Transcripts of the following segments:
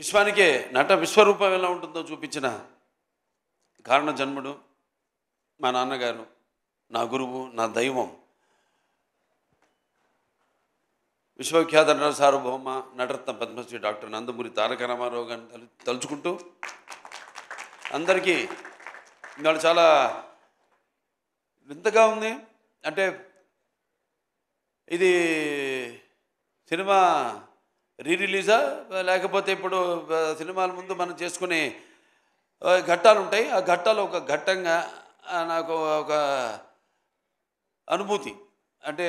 విశ్వానికే నట విశ్వరూపం ఎలా ఉంటుందో చూపించిన కారణ జన్ముడు మా నాన్నగారు నా గురువు నా దైవం విశ్వవిఖ్యాత నట సార్వభౌమ నటరత్న పద్మశ్రీ డాక్టర్ నందమూరి తారక రామారావు గారిని తలు తలుచుకుంటూ అందరికీ ఇవాళ చాలా వింతగా ఉంది అంటే ఇది సినిమా రీ రిలీజా లేకపోతే ఇప్పుడు సినిమాల ముందు మనం చేసుకునే ఘట్టాలు ఉంటాయి ఆ ఘట్టాలు ఒక ఘట్టంగా నాకు ఒక అనుభూతి అంటే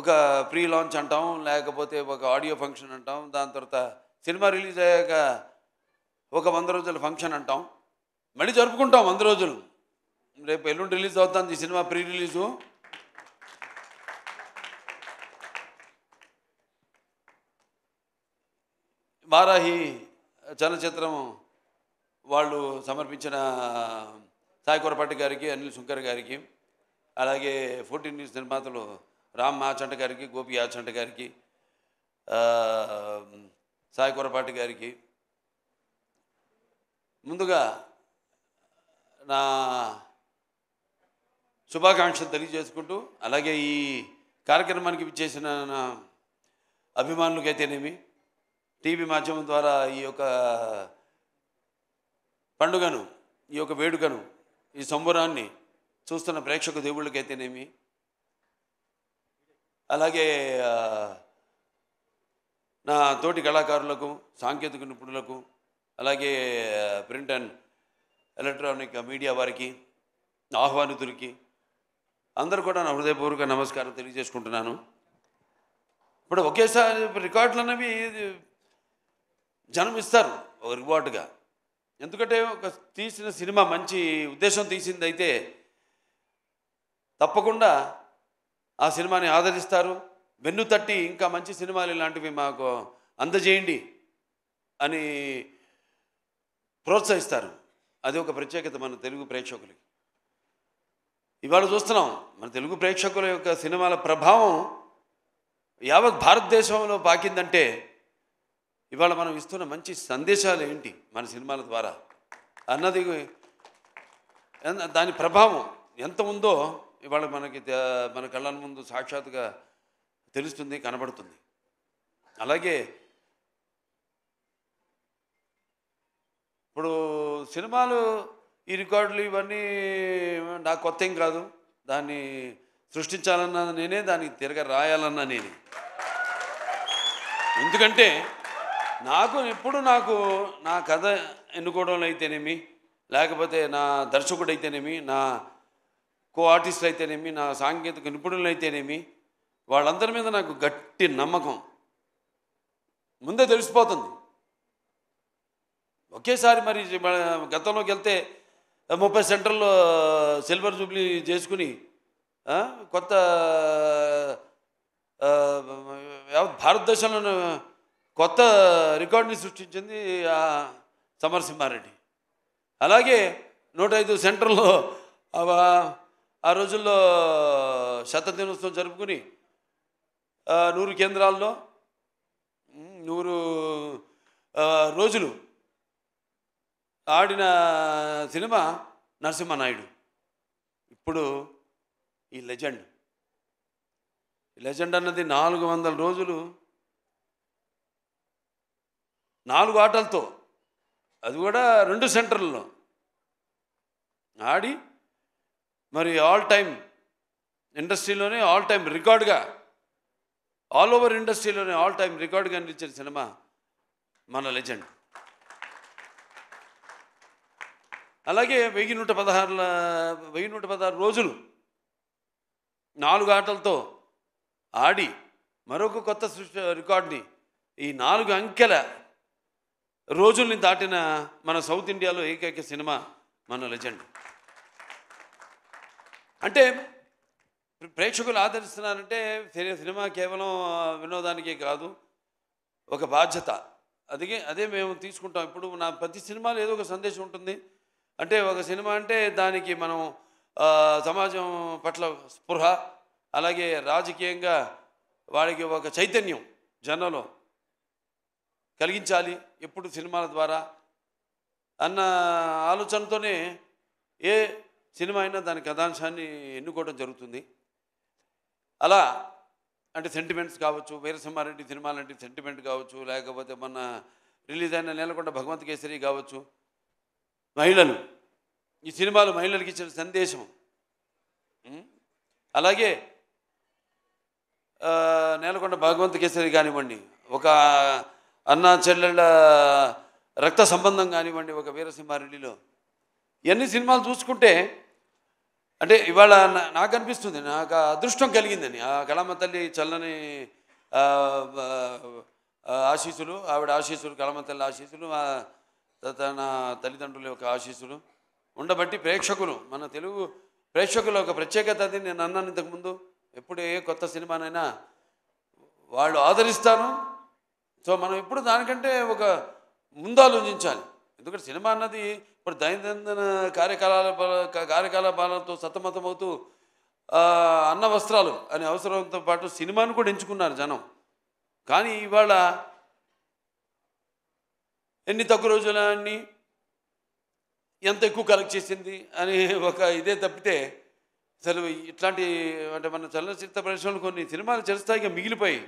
ఒక ప్రీ లాంచ్ అంటాం లేకపోతే ఒక ఆడియో ఫంక్షన్ అంటాం దాని తర్వాత సినిమా రిలీజ్ అయ్యాక ఒక వంద రోజుల ఫంక్షన్ అంటాం మళ్ళీ జరుపుకుంటాం వంద రోజులు రేపు ఎల్లుండి రిలీజ్ అవుతుంది ఈ సినిమా ప్రీ రిలీజు బారాహి చలనచిత్రం వాళ్ళు సమర్పించిన సాయి కొరపాటి గారికి అనిల్ శుంకర్ గారికి అలాగే ఫోర్టీన్ న్యూస్ నిర్మాతలు రామ్ ఆచంట గారికి గోపి ఆచంట గారికి సాయి గారికి ముందుగా నా శుభాకాంక్షలు తెలియజేసుకుంటూ అలాగే ఈ కార్యక్రమానికి చేసిన నా అభిమానులకైతేనేమి టీవీ మాధ్యమం ద్వారా ఈ యొక్క పండుగను ఈ యొక్క వేడుకను ఈ సంబురాన్ని చూస్తున్న ప్రేక్షక దేవుళ్ళకైతేనేమి అలాగే నా తోటి కళాకారులకు సాంకేతిక నిపుణులకు అలాగే ప్రింట్ అండ్ ఎలక్ట్రానిక్ మీడియా వారికి ఆహ్వానితులకి అందరు కూడా నా హృదయపూర్వక నమస్కారం తెలియజేసుకుంటున్నాను ఇప్పుడు ఒకేసారి రికార్డులు అనేవి జనం ఇస్తారు ఒక రివార్డుగా ఎందుకంటే ఒక తీసిన సినిమా మంచి ఉద్దేశం తీసింది అయితే తప్పకుండా ఆ సినిమాని ఆదరిస్తారు వెన్ను తట్టి ఇంకా మంచి సినిమాలు ఇలాంటివి మాకు అందజేయండి అని ప్రోత్సహిస్తారు అది ఒక ప్రత్యేకత మన తెలుగు ప్రేక్షకులకి ఇవాళ చూస్తున్నాం మన తెలుగు ప్రేక్షకుల యొక్క సినిమాల ప్రభావం యావత్ భారతదేశంలో పాకిందంటే ఇవాళ మనం ఇస్తున్న మంచి సందేశాలు ఏంటి మన సినిమాల ద్వారా అన్నది దాని ప్రభావం ఎంత ఉందో ఇవాళ మనకి మన కళ్ళ ముందు సాక్షాత్గా తెలుస్తుంది కనబడుతుంది అలాగే ఇప్పుడు సినిమాలు ఈ రికార్డులు ఇవన్నీ నాకు కొత్త ఏం కాదు దాన్ని సృష్టించాలన్నా నేనే దానికి తిరగ రాయాలన్నా నేనే ఎందుకంటే నాకు ఇప్పుడు నాకు నా కథ ఎన్నుకోవడంలో అయితేనేమి లేకపోతే నా దర్శకుడు అయితేనేమి నా కో ఆర్టిస్ట్ అయితేనేమి నా సాంకేతిక నిపుణులు అయితేనేమి వాళ్ళందరి మీద నాకు గట్టి నమ్మకం ముందే తెలిసిపోతుంది ఒకేసారి మరి గతంలోకి వెళ్తే ముప్పై సెంటర్లో సిల్వర్ జూబ్లీ చేసుకుని కొత్త భారతదేశంలో కొత్త రికార్డుని సృష్టించింది సమరసింహారెడ్డి అలాగే నూట ఐదు సెంటర్లో ఆ రోజుల్లో శత దినోత్సవం జరుపుకుని నూరు కేంద్రాల్లో నూరు రోజులు ఆడిన సినిమా నరసింహనాయుడు ఇప్పుడు ఈ లెజెండ్ లెజెండ్ అన్నది నాలుగు వందల రోజులు నాలుగు ఆటలతో అది కూడా రెండు సెంటర్లలో ఆడి మరి ఆల్ టైమ్ ఇండస్ట్రీలోనే ఆల్ టైమ్ రికార్డుగా ఆల్ ఓవర్ ఇండస్ట్రీలోనే ఆల్ టైమ్ రికార్డుగా అందించిన సినిమా మన లెజెండ్ అలాగే వెయ్యి నూట పదహారుల వెయ్యి నూట పదహారు రోజులు నాలుగు ఆటలతో ఆడి మరొక కొత్త సృష్టి రికార్డ్ని ఈ నాలుగు అంకెల రోజుల్ని దాటిన మన సౌత్ ఇండియాలో ఏకైక సినిమా మన లెజెండ్ అంటే ప్రేక్షకులు ఆదరిస్తున్నారంటే సినిమా కేవలం వినోదానికే కాదు ఒక బాధ్యత అదే అదే మేము తీసుకుంటాం ఇప్పుడు నా ప్రతి సినిమాలో ఏదో ఒక సందేశం ఉంటుంది అంటే ఒక సినిమా అంటే దానికి మనం సమాజం పట్ల స్పృహ అలాగే రాజకీయంగా వాడికి ఒక చైతన్యం జనంలో కలిగించాలి ఎప్పుడు సినిమాల ద్వారా అన్న ఆలోచనతోనే ఏ సినిమా అయినా దాని కథాంశాన్ని ఎన్నుకోవడం జరుగుతుంది అలా అంటే సెంటిమెంట్స్ కావచ్చు వీరసింహారెడ్డి సినిమా లాంటి సెంటిమెంట్ కావచ్చు లేకపోతే మన రిలీజ్ అయిన నేలకొండ భగవంత్ కేసరి కావచ్చు మహిళలు ఈ సినిమాలు మహిళలకు ఇచ్చిన సందేశం అలాగే నేలకొండ భగవంత్ కేసరి కానివ్వండి ఒక అన్న చెల్లెళ్ళ రక్త సంబంధం కానివ్వండి ఒక వీరసింహారెడ్డిలో ఇవన్నీ సినిమాలు చూసుకుంటే అంటే ఇవాళ నాకు అనిపిస్తుంది నాకు అదృష్టం కలిగిందని ఆ కళామ తల్లి చల్లని ఆశీసులు ఆవిడ ఆశీసులు కళామ తల్లి ఆశీసులు తన తల్లిదండ్రుల యొక్క ఆశీసులు ఉండబట్టి ప్రేక్షకులు మన తెలుగు ప్రేక్షకుల ఒక ప్రత్యేకత అది నేను అన్నాను ఇంతకుముందు ఎప్పుడే ఏ కొత్త సినిమానైనా వాళ్ళు ఆదరిస్తాను సో మనం ఎప్పుడు దానికంటే ఒక ముందాలోచించాలి ఎందుకంటే సినిమా అన్నది ఇప్పుడు దైనందిన కార్యకలాపాల కార్యకలాపాలతో సతమతమవుతూ అన్న వస్త్రాలు అనే అవసరంతో పాటు సినిమాను కూడా ఎంచుకున్నారు జనం కానీ ఇవాళ ఎన్ని తక్కువ రోజుల ఎంత ఎక్కువ కలెక్ట్ చేసింది అని ఒక ఇదే తప్పితే అసలు ఇట్లాంటి అంటే మన చలనచిత్ర పరిశ్రమలు కొన్ని సినిమాలు చిరస్థాయిగా మిగిలిపోయి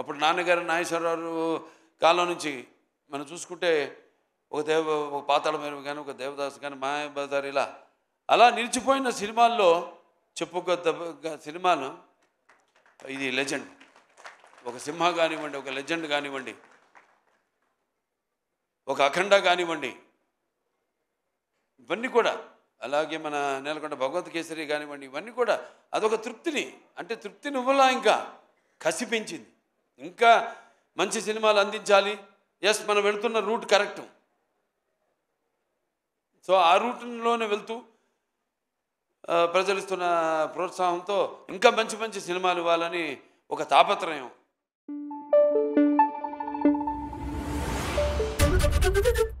అప్పుడు నాన్నగారు నాగేశ్వరరావు కాలం నుంచి మనం చూసుకుంటే ఒక దేవ ఒక పాతాళ మేరు కానీ ఒక దేవదాస్ కానీ మాయాబజార్ ఇలా అలా నిలిచిపోయిన సినిమాల్లో చెప్పుకొద్ద సినిమాను ఇది లెజెండ్ ఒక సింహ కానివ్వండి ఒక లెజెండ్ కానివ్వండి ఒక అఖండ కానివ్వండి ఇవన్నీ కూడా అలాగే మన నెలకొండ భగవత్ కేసరి కానివ్వండి ఇవన్నీ కూడా అదొక తృప్తిని అంటే తృప్తిని ఇవ్వలా ఇంకా కసిపించింది ఇంకా మంచి సినిమాలు అందించాలి ఎస్ మనం వెళుతున్న రూట్ కరెక్ట్ సో ఆ రూట్లోనే వెళ్తూ ప్రజలిస్తున్న ప్రోత్సాహంతో ఇంకా మంచి మంచి సినిమాలు ఇవ్వాలని ఒక తాపత్రయం